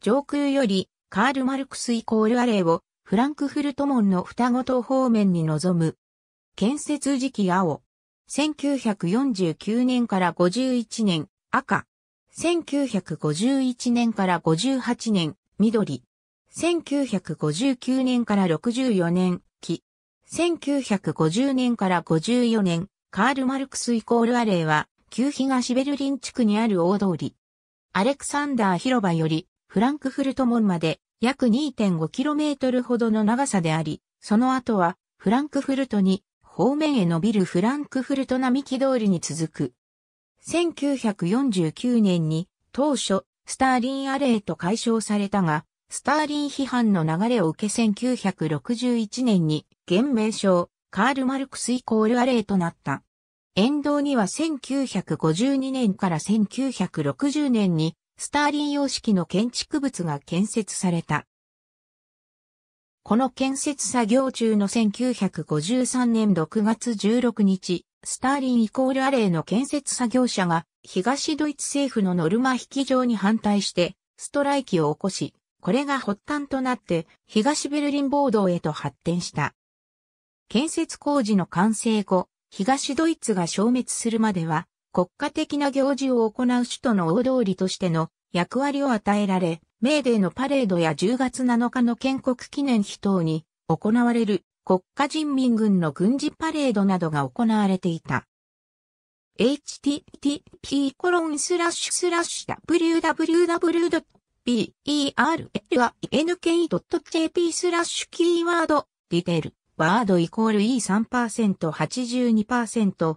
上空よりカール・マルクスイコールアレイをフランクフルト門の双子と方面に臨む。建設時期青。1949年から51年赤。1951年から58年緑。1959年から64年木。1950年から54年カール・マルクスイコールアレイは旧東ベルリン地区にある大通り。アレクサンダー広場よりフランクフルト門まで約 2.5km ほどの長さであり、その後はフランクフルトに方面へ伸びるフランクフルト並木通りに続く。1949年に当初スターリンアレーと解消されたが、スターリン批判の流れを受け1961年に現名称カール・マルクスイコールアレーとなった。沿道には1952年から1960年にスターリン様式の建築物が建設された。この建設作業中の1953年6月16日、スターリンイコールアレイの建設作業者が東ドイツ政府のノルマ引き上に反対してストライキを起こし、これが発端となって東ベルリン暴動へと発展した。建設工事の完成後、東ドイツが消滅するまでは国家的な行事を行う首都の大通りとしての役割を与えられ、メーデーのパレードや10月7日の建国記念日等に行われる国家人民軍の軍事パレードなどが行われていた。http コロンスラッシュ www.berlink.jp スラッシュキーワードディテールワードイコール E3%82%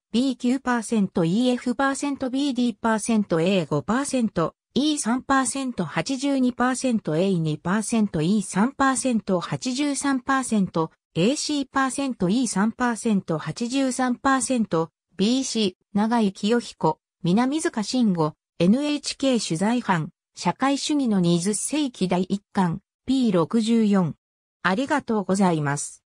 B9%、EF%、BD%、A5%、E3%、82%、A2%、E3%、83%、AC%、E3%、83%、BC、長井清彦、南塚信吾、NHK 取材班、社会主義の20世紀第1巻、P64。ありがとうございます。